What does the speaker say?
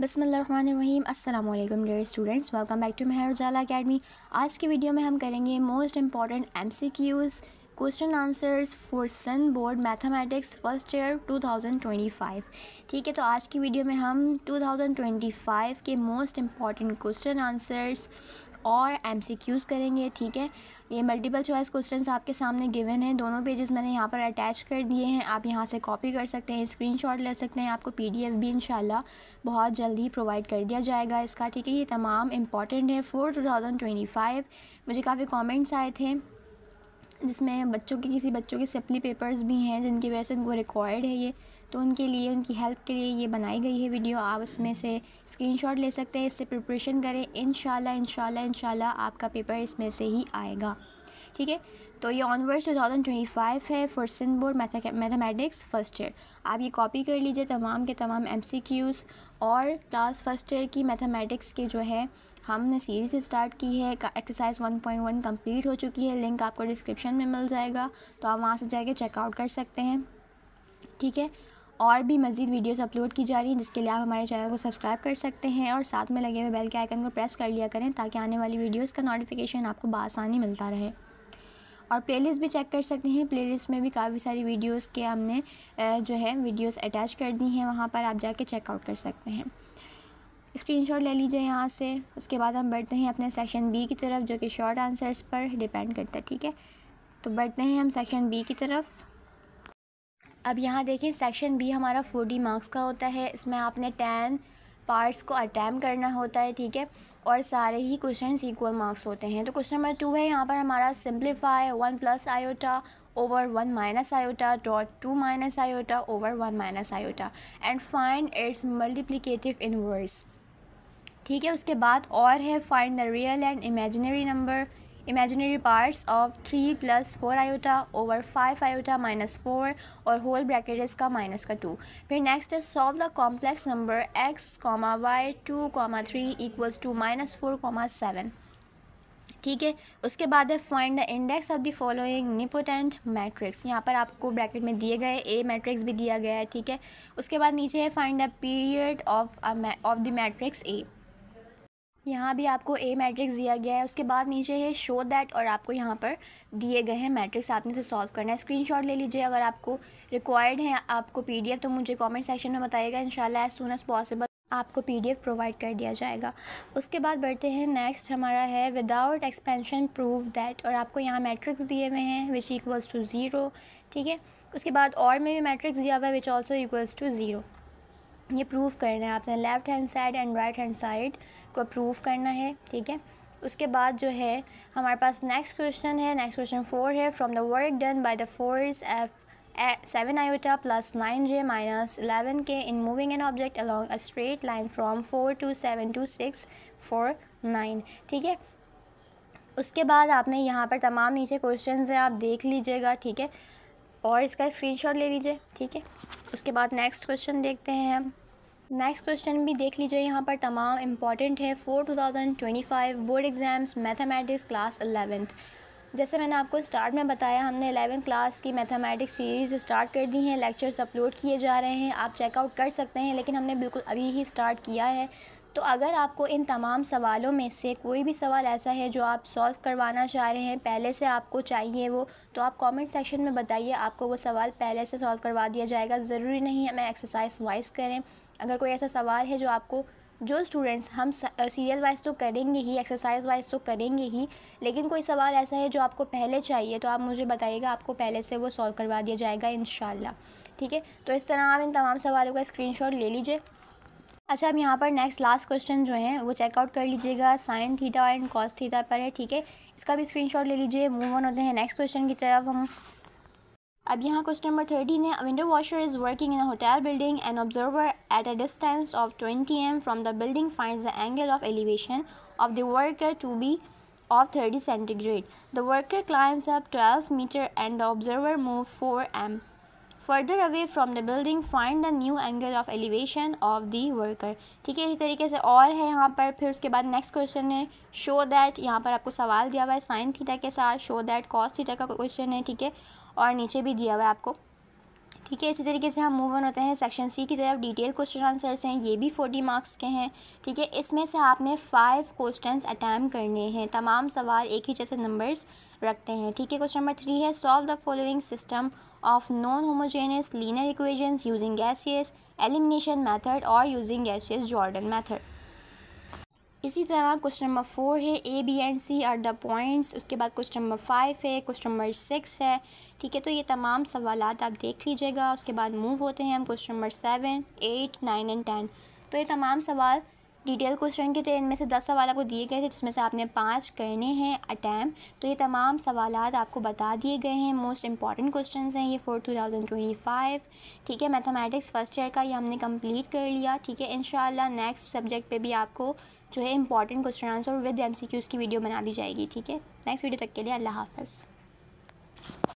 बसमीम अल्लाम dear students welcome back to Mehar Ujala academy आज की वीडियो में हम करेंगे most important M C Qs question answers for Sindh board mathematics first year 2025 ठीक है तो आज की वीडियो में हम 2025 के मोस्ट इम्पॉर्टेंट क्वेश्चन आंसर्स और एम करेंगे ठीक है ये मल्टीपल चॉइस क्वेश्चंस आपके सामने गिवन है दोनों पेजेस मैंने यहाँ पर अटैच कर दिए हैं आप यहाँ से कॉपी कर सकते हैं स्क्रीनशॉट ले सकते हैं आपको पीडीएफ भी इंशाल्लाह बहुत जल्द ही प्रोवाइड कर दिया जाएगा इसका ठीक है ये तमाम इंपॉर्टेंट है for two thousand twenty five मुझे काफ़ी कॉमेंट्स आए थे जिसमें बच्चों के किसी बच्चों के सप्ली पेपर्स भी हैं जिनकी वजह से उनको रिकॉर्ड है ये तो उनके लिए उनकी हेल्प के लिए ये बनाई गई है वीडियो आप उसमें से स्क्रीनशॉट ले सकते हैं इससे प्रिपरेशन करें इन शाला इन आपका पेपर इसमें से ही आएगा ठीक है तो ये ऑनवर्स 2025 है for Sindh board mathematics first year आप ये कॉपी कर लीजिए तमाम के तमाम एम और क्लास फर्स्ट ईयर की मैथमेटिक्स के जो है हमने सीरीज़ स्टार्ट की है एक्सरसाइज 1.1 कंप्लीट हो चुकी है लिंक आपको डिस्क्रिप्शन में मिल जाएगा तो आप वहाँ से जाके चेकआउट कर सकते हैं ठीक है और भी मज़ीद वीडियोस अपलोड की जा रही हैं जिसके लिए आप हमारे चैनल को सब्सक्राइब कर सकते हैं और साथ में लगे हुए बेल के आइकन को प्रेस कर लिया करें ताकि आने वाली वीडियोस का नोटिफिकेशन आपको बसानी मिलता रहे और प्लेलिस्ट भी चेक कर सकते हैं प्लेलिस्ट में भी काफ़ी सारी वीडियोस के हमने जो है वीडियोस अटैच कर दी हैं वहाँ पर आप जाके चेकआउट कर सकते हैं स्क्रीनशॉट ले लीजिए यहाँ से उसके बाद हम बढ़ते हैं अपने सेक्शन बी की तरफ जो कि शॉर्ट आंसर्स पर डिपेंड करता है ठीक है तो बढ़ते हैं हम सेक्शन बी की तरफ अब यहाँ देखें सेक्शन बी हमारा फोर्टी मार्क्स का होता है इसमें आपने टेन पार्ट्स को अटैम्प करना होता है ठीक है और सारे ही क्वेश्चन इक्वल मार्क्स होते हैं तो क्वेश्चन नंबर टू है यहाँ पर हमारा simplify one plus iota over one minus iota dot two minus iota over one minus iota and find its multiplicative inverse ठीक है उसके बाद और है find the real and imaginary number imaginary parts of 3 plus 4 iota over 5 iota minus 4 और whole bracket इसका minus का 2 फिर नेक्स्ट है solve the complex number x, y, 2, 3 equals to minus four comma seven ठीक है उसके बाद है find the index of the following nilpotent matrix यहाँ पर आपको ब्रैकेट में दिए गए ए मैट्रिक्स भी दिया गया है ठीक है उसके बाद नीचे है find the period of of the matrix A यहाँ भी आपको ए मैट्रिक्स दिया गया है उसके बाद नीचे है शो दैट और आपको यहाँ पर दिए गए हैं मैट्रिक्स आपने इसे सॉल्व करना है स्क्रीनशॉट ले लीजिए अगर आपको रिक्वायर्ड है आपको पीडीएफ तो मुझे कमेंट सेक्शन में बताइएगा इंशाल्लाह एज सून एज़ पॉसिबल आपको पीडीएफ प्रोवाइड कर दिया जाएगा उसके बाद बढ़ते हैं नेक्स्ट हमारा है विदाउट एक्सपेंशन प्रूव दैट और आपको यहाँ मैट्रिक्स दिए हुए हैं विच इक्वल्स टू ज़ीरो ठीक है उसके बाद और में भी मैट्रिक्स दिया हुआ है which also equals to zero ये प्रूफ करना है आपने left hand side and right hand side को प्रूफ करना है ठीक है उसके बाद जो है हमारे पास नेक्स्ट क्वेश्चन है नेक्स्ट क्वेश्चन फोर है from the work done by the force F seven nine j minus eleven k in moving an object along a straight line from four two seven to six four nine ठीक है उसके बाद आपने यहाँ पर तमाम नीचे क्वेश्चन हैं आप देख लीजिएगा ठीक है और इसका स्क्रीनशॉट ले लीजिए ठीक है उसके बाद नेक्स्ट क्वेश्चन देखते हैं हम नेक्स्ट क्वेश्चन भी देख लीजिए यहाँ पर तमाम इंपॉर्टेंट है for two thousand twenty five board exams mathematics class eleventh जैसे मैंने आपको स्टार्ट में बताया हमने अलेवेंथ क्लास की मैथमेटिक्स सीरीज़ स्टार्ट कर दी हैं लेक्चर्स अपलोड किए जा रहे हैं आप चेकआउट कर सकते हैं लेकिन हमने बिल्कुल अभी ही स्टार्ट किया है तो अगर आपको इन तमाम सवालों में से कोई भी सवाल ऐसा है जो आप सॉल्व करवाना चाह रहे हैं पहले से आपको चाहिए वो तो आप कमेंट सेक्शन में बताइए आपको वो सवाल पहले से सॉल्व करवा दिया जाएगा ज़रूरी नहीं है मैं एक्सरसाइज वाइज करें अगर कोई ऐसा सवाल है जो आपको जो स्टूडेंट्स हम सीरियल वाइज तो करेंगे ही एक्सरसाइज वाइज तो करेंगे ही लेकिन कोई सवाल ऐसा है जो आपको पहले चाहिए तो आप मुझे बताइएगा आपको पहले से वो सॉल्व करवा दिया जाएगा इन ठीक है तो इस तरह आप इन तमाम सवालों का स्क्रीनशॉट ले लीजिए अच्छा अब यहाँ पर नेक्स्ट लास्ट क्वेश्चन जो है वो चेकआउट कर लीजिएगा sine theta and cos theta पर है ठीक है इसका भी स्क्रीनशॉट ले लीजिए मूव ऑन होते हैं नेक्स्ट क्वेश्चन की तरफ हम अब यहाँ क्वेश्चन नंबर थर्टीन है window washer is working in a hotel building an observer at a distance of twenty m from the building find the angle of elevation of the worker to be of thirty centigrade the worker climbs up twelve metre and the observer move four m further away from the building find the new angle of elevation of the worker ठीक है इसी तरीके से और है यहाँ पर फिर उसके बाद नेक्स्ट क्वेश्चन है शो दैट यहाँ पर आपको सवाल दिया हुआ है साइन थीटा के साथ शो दैट कॉस थीटा का क्वेश्चन है ठीक है और नीचे भी दिया हुआ है आपको ठीक है इसी तरीके से हम मूव ऑन होते हैं सेक्शन सी की तरफ डिटेल क्वेश्चन आंसर्स हैं ये भी फोर्टी मार्क्स के हैं ठीक है इसमें से आपने फाइव क्वेश्चन अटैम्प करने हैं तमाम सवाल एक ही जैसे नंबर्स रखते हैं ठीक है क्वेश्चन नंबर थ्री है solve the following system of non homogeneous linear equation using Gaussian elimination method और यूजिंग गैसियस जॉर्डन मैथड इसी तरह क्वेश्चन नंबर फोर है A B and C are the points उसके बाद क्वेश्चन नंबर फाइव है question number six है ठीक है तो ये तमाम सवाल आप देख लीजिएगा उसके बाद मूव होते हैं हम question number seven eight nine and ten तो ये तमाम सवाल डिटेल क्वेश्चन के थे इनमें से दस सवाल आपको दिए गए थे जिसमें से आपने पाँच करने हैं अटैम्प तो ये तमाम सवाल आपको बता दिए गए हैं मोस्ट इंपॉर्टेंट क्वेश्चन हैं ये for two thousand twenty five ठीक है मैथमेटिक्स फर्स्ट ईयर का ये हमने कंप्लीट कर लिया ठीक है इन नेक्स्ट सब्जेक्ट पर भी आपको जो है important question answer with M की वीडियो बना दी जाएगी ठीक है नेक्स्ट वीडियो तक के लिए अल्लाह हाफ़